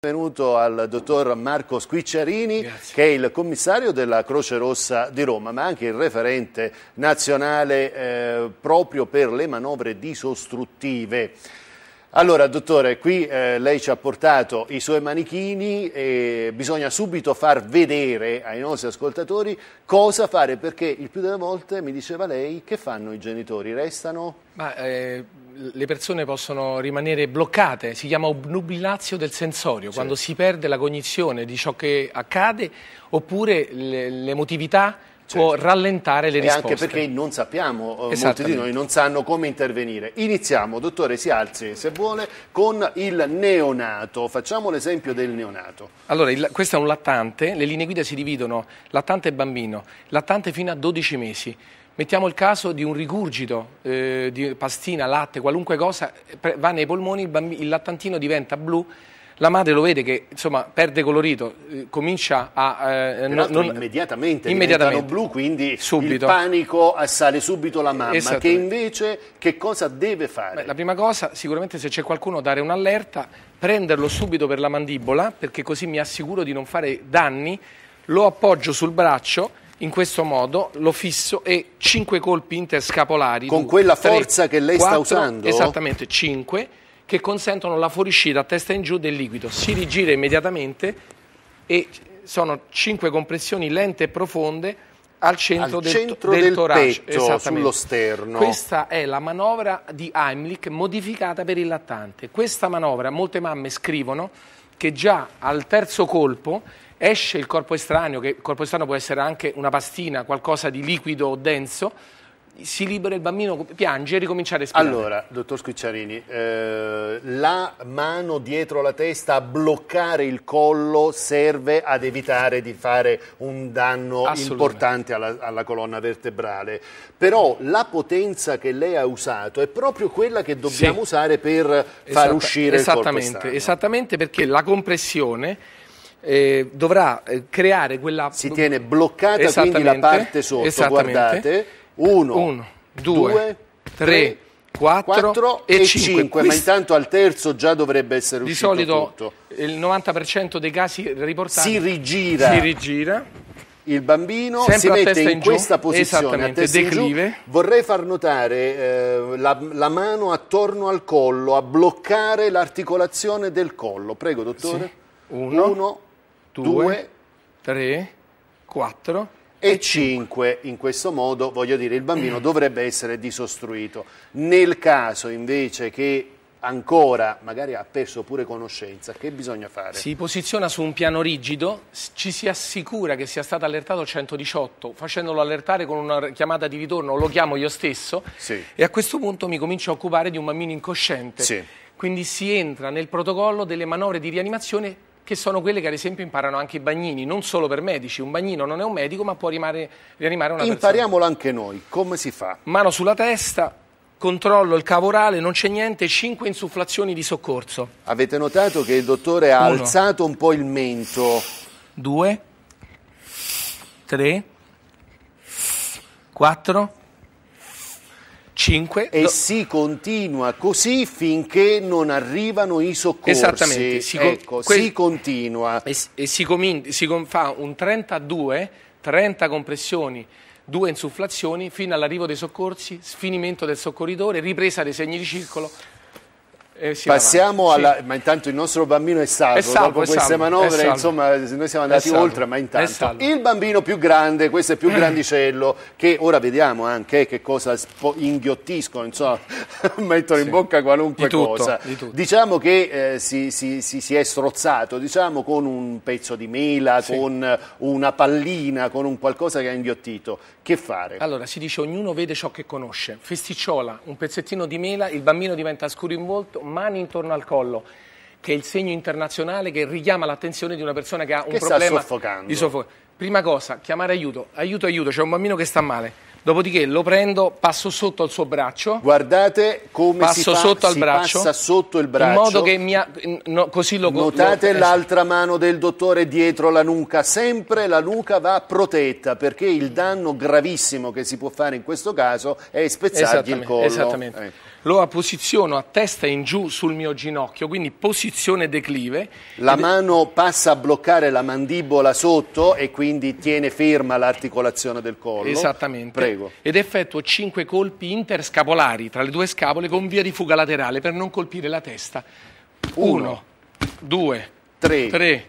Benvenuto al dottor Marco Squicciarini Grazie. che è il commissario della Croce Rossa di Roma ma anche il referente nazionale eh, proprio per le manovre disostruttive. Allora, dottore, qui eh, lei ci ha portato i suoi manichini e bisogna subito far vedere ai nostri ascoltatori cosa fare, perché il più delle volte, mi diceva lei, che fanno i genitori? Restano? Ma, eh, le persone possono rimanere bloccate, si chiama obnubilazio del sensorio, sì. quando si perde la cognizione di ciò che accade, oppure l'emotività può certo. rallentare le e risposte. anche perché non sappiamo, eh, molti di noi non sanno come intervenire. Iniziamo, dottore, si alzi se vuole, con il neonato. Facciamo l'esempio del neonato. Allora, il, questo è un lattante, le linee guida si dividono, lattante e bambino, lattante fino a 12 mesi. Mettiamo il caso di un rigurgito eh, di pastina, latte, qualunque cosa, eh, va nei polmoni, il, bambino, il lattantino diventa blu, la madre lo vede che insomma, perde colorito, eh, comincia a... Eh, non, non... immediatamente, immediatamente. blu, quindi subito. il panico assale subito la mamma, esatto. che invece che cosa deve fare? Beh, la prima cosa, sicuramente se c'è qualcuno, dare un'allerta, prenderlo subito per la mandibola, perché così mi assicuro di non fare danni, lo appoggio sul braccio in questo modo lo fisso e 5 colpi interscapolari. Con due, quella forza che lei quattro, sta usando? Esattamente, 5 che consentono la fuoriuscita a testa in giù del liquido. Si rigira immediatamente e sono cinque compressioni lente e profonde al centro, al del, centro del, del torace, petto, sullo sterno. Questa è la manovra di Heimlich modificata per il lattante. Questa manovra, molte mamme scrivono che già al terzo colpo esce il corpo estraneo, che il corpo estraneo può essere anche una pastina, qualcosa di liquido o denso, si libera il bambino, piange e ricomincia a respirare. Allora, dottor Squicciarini, eh, la mano dietro la testa a bloccare il collo serve ad evitare di fare un danno importante alla, alla, colonna vertebrale, però la potenza che lei ha usato è proprio quella che dobbiamo sì. usare per Esatta, far uscire il corpo Esattamente, perché la compressione... Eh, dovrà eh, creare quella... Si tiene bloccata quindi la parte sotto, guardate, 1, 2, 3, 4, e 5. ma intanto al terzo già dovrebbe essere di uscito Di solito il 90% dei casi riportati si rigira. Si rigira il bambino Sempre si mette in, in questa posizione a testa declive. in giù. Vorrei far notare eh, la, la, mano attorno al collo, a bloccare l'articolazione del collo. Prego, dottore. Sì. Uno, Uno, due, due tre, quattro e 5. In questo modo, voglio dire, il bambino dovrebbe essere disostruito. Nel caso invece che ancora magari ha perso pure conoscenza, che bisogna fare? Si posiziona su un piano rigido, ci si assicura che sia stato allertato il 118, facendolo allertare con una chiamata di ritorno, lo chiamo io stesso sì. e a questo punto mi comincio a occupare di un bambino incosciente. Sì. Quindi si entra nel protocollo delle manovre di rianimazione che sono quelle che ad esempio imparano anche i bagnini, non solo per medici, un bagnino non è un medico ma può rimare, rianimare una Impariamolo persona. Impariamolo anche noi, come si fa? Mano sulla testa, controllo il cavo orale, non c'è niente, 5 insufflazioni di soccorso. Avete notato che il dottore ha Uno. alzato un po' il mento? 2, 3, 4, 5. E lo... si continua così finché non arrivano i soccorsi. Esattamente. Si, ecco, con... si continua. E, e si, com... si com... fa un 32, 30 compressioni due insufflazioni fino all'arrivo dei soccorsi, sfinimento del soccorritore, ripresa dei segni di circolo, eh, sì, Passiamo alla... Sì. Ma intanto il nostro bambino è salvo. È salvo Dopo è queste salvo, manovre, insomma, noi siamo andati oltre, ma intanto... Il bambino più grande, questo è più grandicello, che ora vediamo anche che cosa inghiottiscono, insomma, mettono sì. in bocca qualunque di tutto, cosa. Di diciamo che eh, si, si, si, si, è strozzato, diciamo, con un pezzo di mela, con una pallina, con un qualcosa che ha inghiottito. Che fare? Allora, si dice ognuno vede ciò che conosce. Festicciola, un pezzettino di mela, il bambino diventa scuro in volto, mani intorno al collo che è il segno internazionale che richiama l'attenzione di una persona che ha un che problema di soffocazione. Prima cosa, chiamare aiuto, aiuto, aiuto, c'è un bambino che sta male. Dopodiché lo prendo, passo sotto al suo braccio. Guardate come passo si, fa, sotto al si braccio, passa sotto il braccio. In modo che mia, no, così lo Notate lo, eh, l'altra mano del dottore dietro la nuca. Sempre la nuca va protetta perché il danno gravissimo che si può fare in questo caso è spezzargli il collo. Esattamente. Eh lo posiziono a testa in giù sul mio ginocchio, quindi posizione declive. La mano passa a bloccare la mandibola sotto e quindi tiene ferma l'articolazione del collo. Esattamente. Prego. Ed effettuo 5 colpi interscapolari tra le due scapole con via di fuga laterale per non colpire la testa. 1, 2, 3,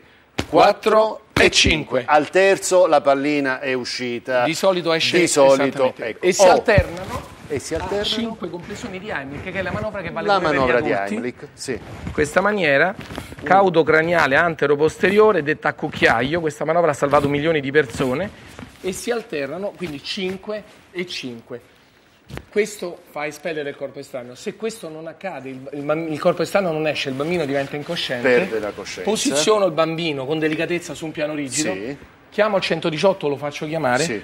4 e 5. Al terzo la pallina è uscita. Di solito esce. Di solito, ecco. E si oh. alternano e si ah, alternano. 5 compressioni di Heimlich, che è la manovra che vale la manovra di Heimlich, sì. In questa maniera, caudo craniale antero-posteriore, detta a cucchiaio, questa manovra ha salvato milioni di persone e si alternano quindi 5 e 5. Questo fa espellere il corpo estraneo. Se questo non accade, il, il, il, corpo estraneo non esce, il bambino diventa incosciente. Perde la coscienza. Posiziono il bambino con delicatezza su un piano rigido. Sì. Chiamo il 118, lo faccio chiamare. Sì.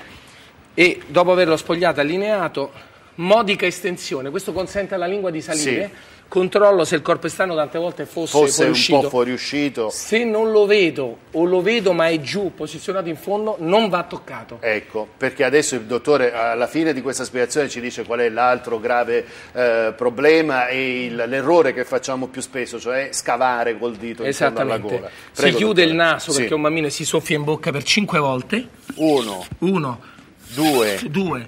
E dopo averlo spogliato, e allineato, modica estensione, questo consente alla lingua di salire, sì. controllo se il corpo esterno tante volte fosse, fosse fuoriuscito. un po' fuoriuscito. Se non lo vedo o lo vedo ma è giù, posizionato in fondo, non va toccato. Ecco, perché adesso il dottore alla fine di questa spiegazione ci dice qual è l'altro grave eh, problema e l'errore che facciamo più spesso, cioè scavare col dito intorno alla gola. Prego, si chiude dottore. il naso perché sì. un bambino si soffia in bocca per 5 volte. 1, 2, 3, Due.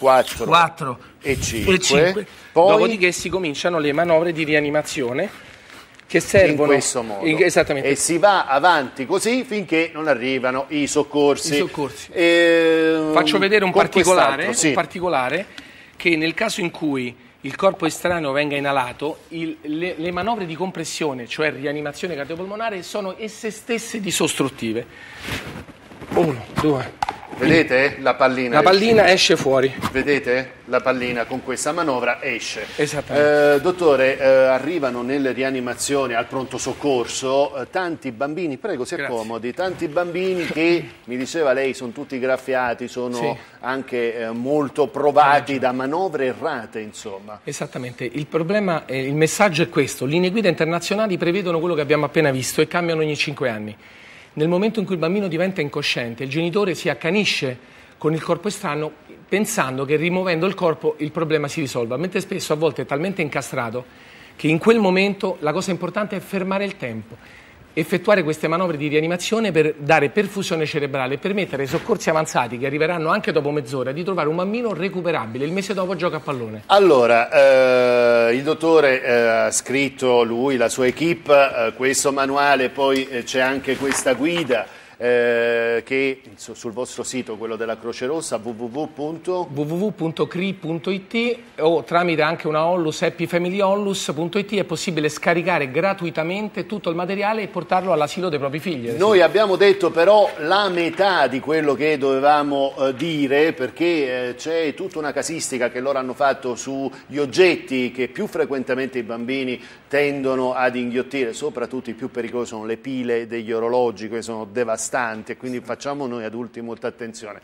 4, 4 e, 5. e 5. Poi, Dopodiché si cominciano le manovre di rianimazione che servono in questo modo in, esattamente. e si va avanti così finché non arrivano i soccorsi. I soccorsi. E, ehm, Faccio vedere un particolare, sì. un particolare che nel caso in cui il corpo estraneo venga inalato, il, le, le, manovre di compressione, cioè rianimazione cardiopolmonare, sono esse stesse disostruttive. 1, 2, 3. Vedete la pallina? La pallina esce, esce fuori. Vedete la pallina con questa manovra esce. Esattamente. Eh, dottore, eh, arrivano nelle rianimazioni al pronto soccorso eh, tanti bambini, prego si accomodi, tanti bambini che mi diceva lei sono tutti graffiati, sono sì. anche eh, molto provati da manovre errate, insomma. Esattamente. Il problema, eh, il messaggio è questo: linee guida internazionali prevedono quello che abbiamo appena visto e cambiano ogni cinque anni. Nel momento in cui il bambino diventa incosciente, il genitore si accanisce con il corpo estraneo pensando che rimuovendo il corpo il problema si risolva, mentre spesso a volte è talmente incastrato che in quel momento la cosa importante è fermare il tempo effettuare queste manovre di rianimazione per dare perfusione cerebrale e permettere ai soccorsi avanzati che arriveranno anche dopo mezz'ora di trovare un bambino recuperabile il mese dopo gioca a pallone allora eh, il dottore eh, ha scritto lui la sua equip eh, questo manuale poi eh, c'è anche questa guida eh, che sul vostro sito, quello della Croce Rossa, www.cri.it o tramite anche una Ollus, happyfamilyollus.it è possibile scaricare gratuitamente tutto il materiale e portarlo all'asilo dei propri figli. Noi abbiamo detto però la metà di quello che dovevamo eh, dire perché eh, c'è tutta una casistica che loro hanno fatto sugli oggetti che più frequentemente i bambini tendono ad inghiottire, soprattutto i più pericolosi sono le pile degli orologi che sono devastanti devastanti e quindi facciamo noi adulti molta attenzione.